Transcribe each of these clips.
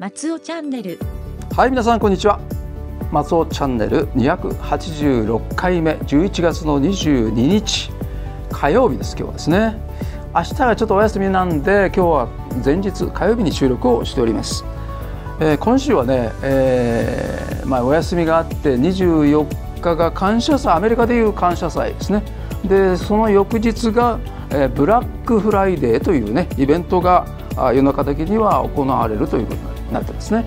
松尾チャンネルはい皆さんこんにちは松尾チャンネル286回目11月の22日火曜日です今日はですね明日はちょっとお休みなんで今日は前日火曜日に収録をしております、えー、今週はね、えー、まあ、お休みがあって24日が感謝祭アメリカでいう感謝祭ですねでその翌日が、えー、ブラックフライデーというねイベントが世の中的には行われるということなんですなってますね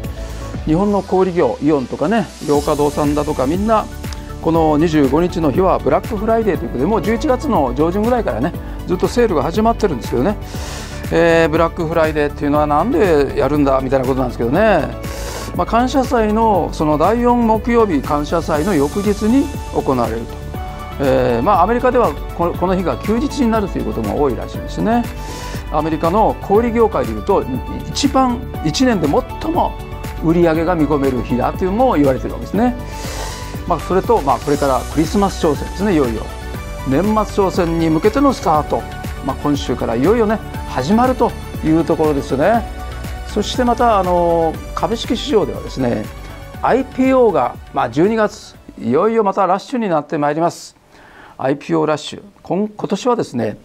日本の小売業イオンとかね洋華堂さんだとかみんなこの25日の日はブラックフライデーということでもう11月の上旬ぐらいからねずっとセールが始まってるんですけどね、えー、ブラックフライデーっていうのは何でやるんだみたいなことなんですけどね、まあ、感謝祭のその第4木曜日感謝祭の翌日に行われると、えー、まあ、アメリカではこの日が休日になるということも多いらしいですね。アメリカの小売業界でいうと一番1年で最も売り上げが見込める日だというも言われてるわけですね、まあ、それと、まあ、これからクリスマス商戦ですねいよいよ年末商戦に向けてのスタート、まあ、今週からいよいよね始まるというところですよねそしてまたあの株式市場ではですね IPO が、まあ、12月いよいよまたラッシュになってまいります IPO ラッシュ今今年はですね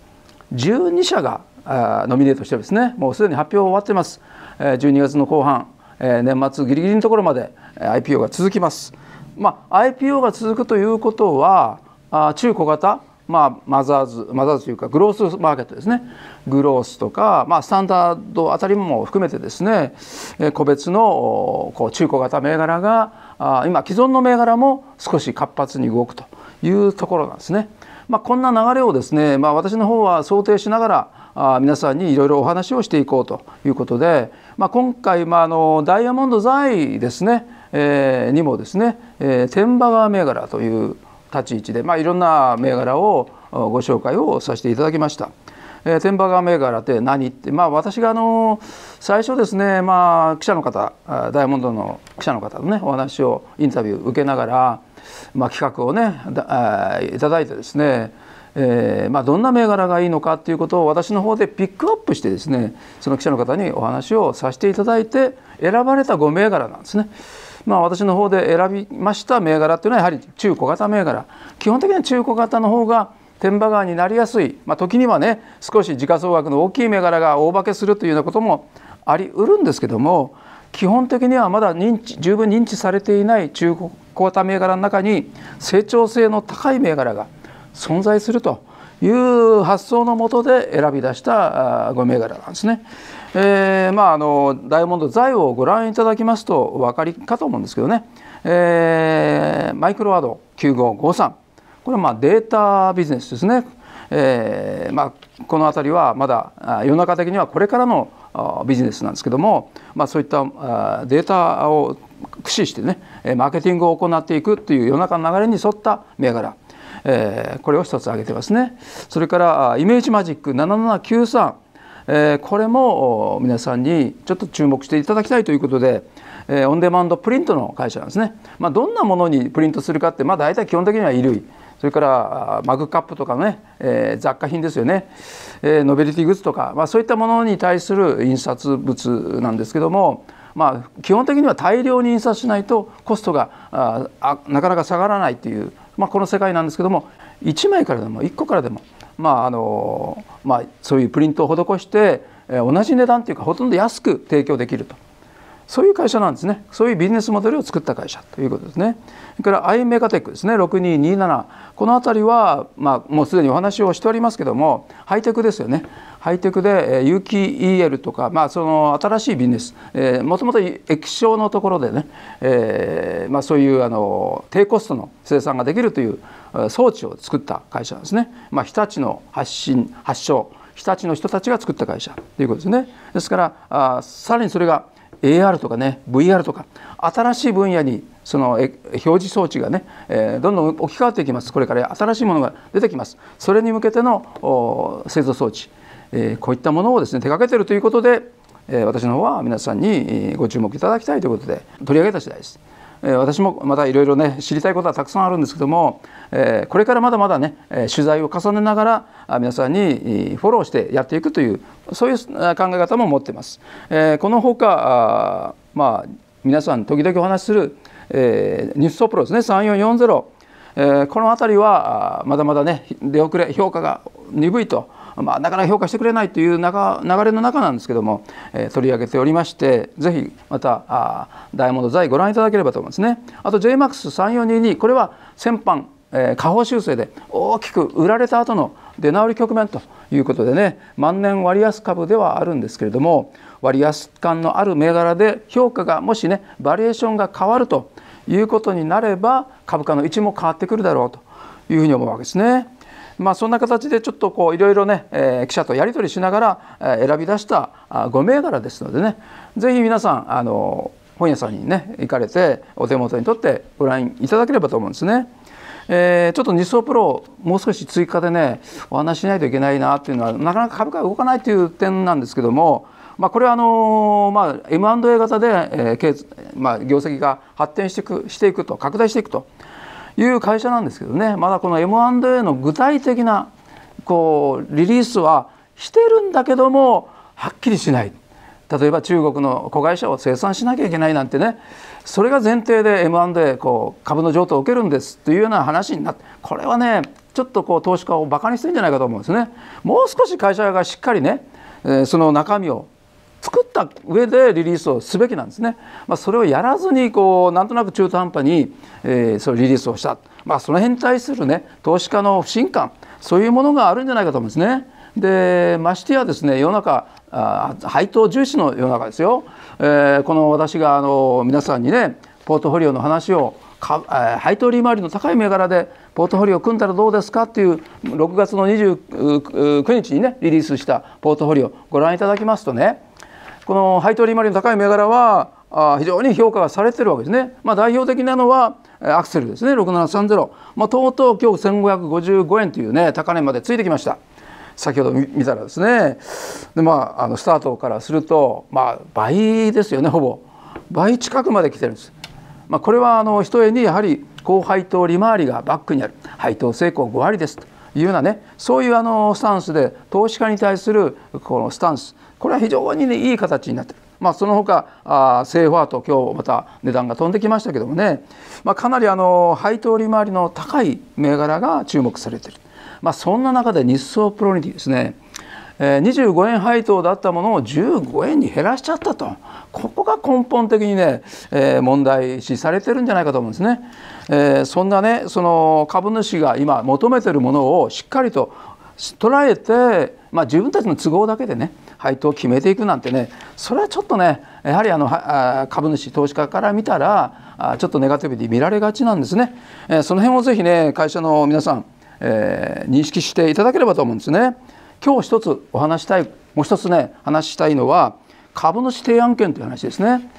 12社があノミネートしてですねもうすでに発表終わってます、え12月の後半、え年末ギリギリのところまで IPO が続きます。まあ、IPO が続くということはあ中小型まあ、マザーズマザーズというかグロースマーケットですねグロースとか、まあ、スタンダードあたりも含めてですね個別のこう中小型銘柄が今既存の銘柄も少し活発に動くというところなんですね。まあ、こんな流れをですね、まあ、私の方は想定しながら皆さんにいろいろお話をしていこうということで、まあ、今回、まあ、あのダイヤモンド材ですね、えー、にもですね、えー、天馬川銘柄という立ち位置で、まあ、いろんな銘柄をご紹介をさせていただきました。えー、天馬川銘柄って何って、まあ、私があの最初ですね、まあ、記者の方ダイヤモンドの記者の方のねお話をインタビュー受けながら、まあ、企画をねだいただいてですねえーまあ、どんな銘柄がいいのかということを私の方でピックアップしてですねその記者の方にお話をさせていただいて選ばれた5銘柄なんですね。まあ、私の方で選びました銘柄っていうのはやはり中小型銘柄基本的には中小型の方が天馬川になりやすい、まあ、時にはね少し時価総額の大きい銘柄が大化けするというようなこともありうるんですけども基本的にはまだ認知十分認知されていない中小型銘柄の中に成長性の高い銘柄が存在するという発想のもとで選び出した5銘柄なんですね。えー、まああのダイヤモンド財をご覧いただきますとお分かりかと思うんですけどね、えー、マイクロワード9553これはまあデータビジネスですね。えーまあ、この辺りはまだ世の中的にはこれからのビジネスなんですけども、まあ、そういったデータを駆使してねマーケティングを行っていくという世の中の流れに沿った銘柄えー、これを一つ挙げてますねそれからイメージマジック7793、えー、これも皆さんにちょっと注目していただきたいということで、えー、オンデマンドプリントの会社なんですね、まあ、どんなものにプリントするかって、まあ、大体基本的には衣類それからマグカップとかのね、えー、雑貨品ですよね、えー、ノベルティグッズとか、まあ、そういったものに対する印刷物なんですけども、まあ、基本的には大量に印刷しないとコストがあなかなか下がらないというまあ、この世界なんですけども1枚からでも1個からでも、まああのまあ、そういうプリントを施して同じ値段というかほとんど安く提供できると。そういう会社なんですねそういうビジネスモデルを作った会社ということですねそれからアイメカテックですね6227この辺りは、まあ、もうすでにお話をしておりますけどもハイテクですよねハイテクで有機 EL とか、まあ、その新しいビジネス、えー、もともと液晶のところでね、えーまあ、そういうあの低コストの生産ができるという装置を作った会社なんですね、まあ、日立の発信発祥日立の人たちが作った会社ということですねですからあさらにそれが AR とかね VR とか新しい分野にその表示装置がね、えどんどん置き換わっていきますこれから新しいものが出てきますそれに向けての製造装置、えこういったものをですね手掛けてるということで、え私の方は皆さんにご注目いただきたいということで取り上げた次第です。私もまたいろいろね知りたいことはたくさんあるんですけどもこれからまだまだね取材を重ねながら皆さんにフォローしてやっていくというそういう考え方も持っています。このほかまあ皆さん時々お話しするニュースソプロですね3440この辺りはまだまだね出遅れ評価が鈍いとまあ、なかなか評価してくれないという流れの中なんですけども、えー、取り上げておりましてぜひまたあダイヤモンド財ご覧いただければと思いますね。あと JMAX3422 これは先般、えー、下方修正で大きく売られた後の出直り局面ということでね万年割安株ではあるんですけれども割安感のある銘柄で評価がもしねバリエーションが変わるということになれば株価の位置も変わってくるだろうというふうに思うわけですね。まあ、そんな形でちょっとこういろいろね、えー、記者とやり取りしながら、え選び出した5銘柄ですのでね是非皆さんあの本屋さんにね行かれてお手元に取ってご覧いただければと思うんですね。えー、ちょっと日総プロもう少し追加でねお話しないといけないなっていうのはなかなか株価が動かないという点なんですけども、まあ、これはあのー、まあ、M&A 型で、えーまあ、業績が発展していくしていくと拡大していくと。いう会社なんですけどねまだこの M&A の具体的なこうリリースはしてるんだけどもはっきりしない例えば中国の子会社を生産しなきゃいけないなんてねそれが前提で M&A こう株の譲渡を受けるんですというような話になってこれはねちょっとこう投資家をバカにしてるんじゃないかと思うんですね。もう少し会社がしっかりねその中身を作った上でリリースをすべきなんですね、まあ、それをやらずにこうなんとなく中途半端に、えー、そのリリースをした、まあ、その辺に対する、ね、投資家の不信感そういうものがあるんじゃないかと思うんですね。でましてやですね世の中あ配当重視の世の中ですよ、えー、この私があの皆さんにねポートフォリオの話をか、えー、配当利回りの高い銘柄でポートフォリオ組んだらどうですかっていう6月の29日にねリリースしたポートフォリオご覧いただきますとねこの配当利回りの高い銘柄は非常に評価がされてるわけですね、まあ、代表的なのはアクセルですね6730、まあ、とうとう今日1555円というね高値までついてきました先ほど見たらですねでまああのスタートからするとまあ倍ですよねほぼ倍近くまで来てるんです、まあ、これはあの一重にやはり高配当利回りがバックにある配当成功5割ですというようなねそういうあのスタンスで投資家に対するこのスタンスこれは非常に、ね、いい形になってる。まあ、その他あセーフアート今日また値段が飛んできましたけどもね、まあ、かなりあの配当利回りの高い銘柄が注目されてる、まあ、そんな中で日総プロニティですね25円配当だったものを15円に減らしちゃったとここが根本的にね、えー、問題視されてるんじゃないかと思うんですね。えー、そんなねその株主が今求めてるものをしっかりと捉えて、まあ、自分たちの都合だけでね配当を決めていくなんてねそれはちょっとねやはりあの株主投資家から見たらちょっとネガティブで見られがちなんですね。その辺をぜひね会社の皆さん、えー、認識していただければと思うんですね。今日一つお話したいもう一つね話したいのは株主提案権という話ですね。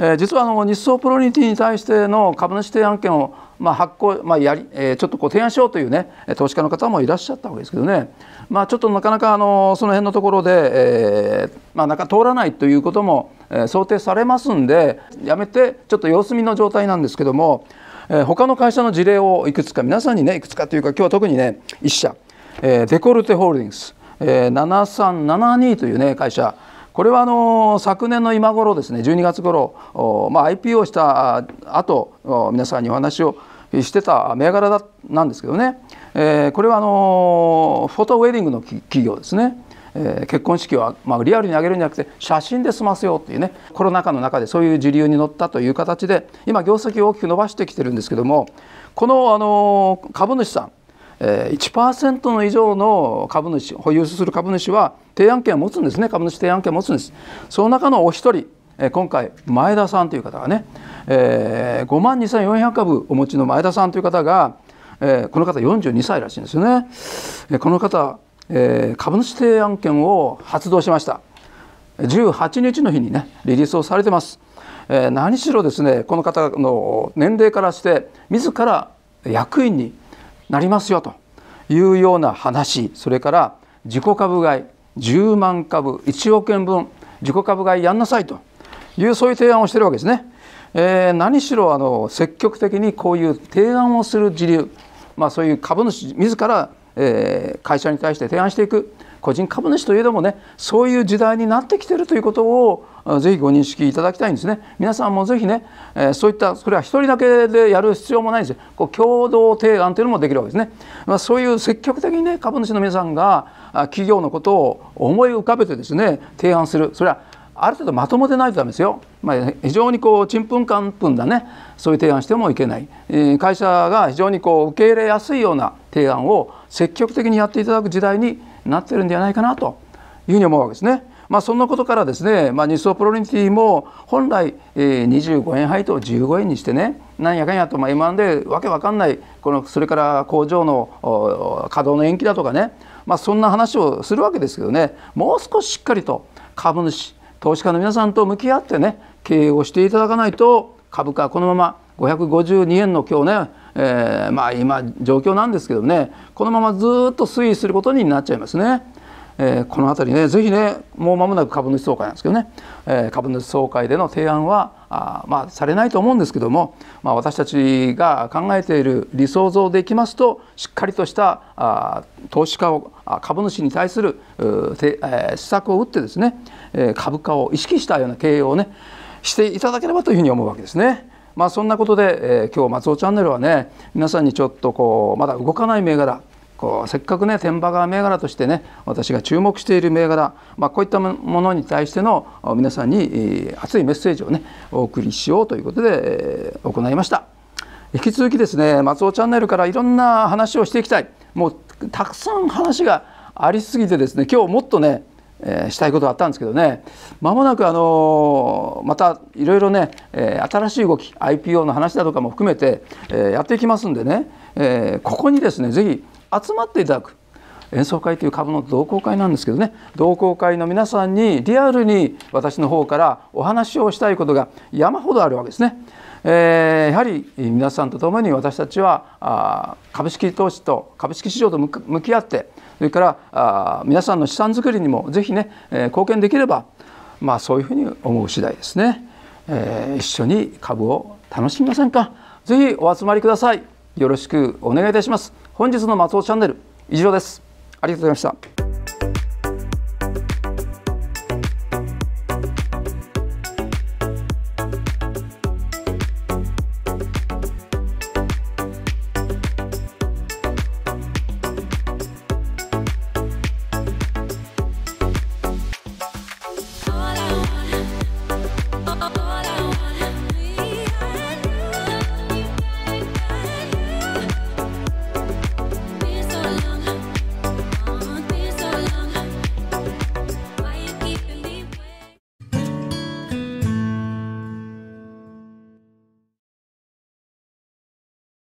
えー、実はあの日総プロニティに対しての株主提案権をまあ発行、まあやりえー、ちょっとこう提案しようというね投資家の方もいらっしゃったわけですけどね、まあ、ちょっとなかなかあのその辺のところで、えーまあ、なか通らないということも想定されますんでやめてちょっと様子見の状態なんですけども、えー、他の会社の事例をいくつか皆さんにねいくつかというか今日は特にね1社、えー、デコルテホールディングス、えー、7372というね会社これはあの昨年の今頃ですね12月頃、まあ、IPO した後皆さんにお話をしてた銘柄なんですけどね、えこれはあのフォトウェディングの企業ですね。え結婚式は、まあ、リアルに上げるんじゃなくて写真で済ませようっていうねコロナ禍の中でそういう時流に乗ったという形で今業績を大きく伸ばしてきてるんですけどもこの、あの株主さん1%の以上の株主保有する株主は提案権を持つんですね株主提案権を持つんですその中のお一人今回前田さんという方がね5万2400株お持ちの前田さんという方がこの方42歳らしいんですよねこの方株主提案権を発動しました18日の日にねリリースをされてます何しろですねこの方の年齢からして自ら役員になりますよというような話それから自己株買い10万株1億円分自己株買いやんなさいというそういう提案をしてるわけですね。えー、何しろあの積極的にこういう提案をする自流、まあ、そういう株主自ら、え会社に対して提案していく個人株主といえどもねそういう時代になってきてるということをぜひご認識いただきたいんですね皆さんもぜひね、えー、そういったそれは1人だけでやる必要もないんですよこう共同提案というのもできるわけですね、まあ、そういう積極的にね株主の皆さんが企業のことを思い浮かべてですね提案するそれはある程度まともでないとダメですよ、まあ、非常にこうちんぷんかんぷんだねそういう提案してもいけない、えー、会社が非常にこう受け入れやすいような提案を積極的にやっていただく時代になってるんではないかなというふうに思うわけですね。まあ、そんなことからですね、まあ、日総プロリティも本来、え25円配当を15円にしてねなんやかんやと、まあ、M1 でわけわかんないこのそれから工場の稼働の延期だとかね、まあ、そんな話をするわけですけどねもう少ししっかりと株主投資家の皆さんと向き合ってね経営をしていただかないと株価このまま552円の今日ねえー、まあ今状況なんですけどねこのままずっと推移することになっちゃいますね。えー、この辺りね是非ねもう間もなく株主総会なんですけどね、えー、株主総会での提案はあまあ、されないと思うんですけども、まあ、私たちが考えている理想像でいきますとしっかりとしたあ投資家を株主に対するて、えー、施策を打ってですね、え株価を意識したような経営をねしていただければというふうに思うわけですね。まあ、そんなことで、えー、今日松尾チャンネルはね皆さんにちょっとこうまだ動かない銘柄こうせっかくね天馬川銘柄としてね私が注目している銘柄、まあ、こういったものに対しての皆さんに熱いメッセージをねお送りしようということで、えー、行いました引き続きですね松尾チャンネルからいろんな話をしていきたいもうたくさん話がありすぎてですね今日もっとねえー、したいことがあったんですけどねまもなくあのー、またいろいろね、えー、新しい動き IPO の話だとかも含めて、えー、やっていきますんでね、えー、ここにですねぜひ集まっていただく演奏会という株の同好会なんですけどね同好会の皆さんにリアルに私の方からお話をしたいことが山ほどあるわけですね。えー、やはり皆さんと共に私たちはあ株式投資と株式市場と向き合ってそれからあ皆さんの資産づくりにもぜひね、えー、貢献できれば、まあ、そういうふうに思う次第ですね、えー、一緒に株を楽しみませんかぜひお集まりくださいよろしくお願いいたします本日の松尾チャンネル以上ですありがとうございました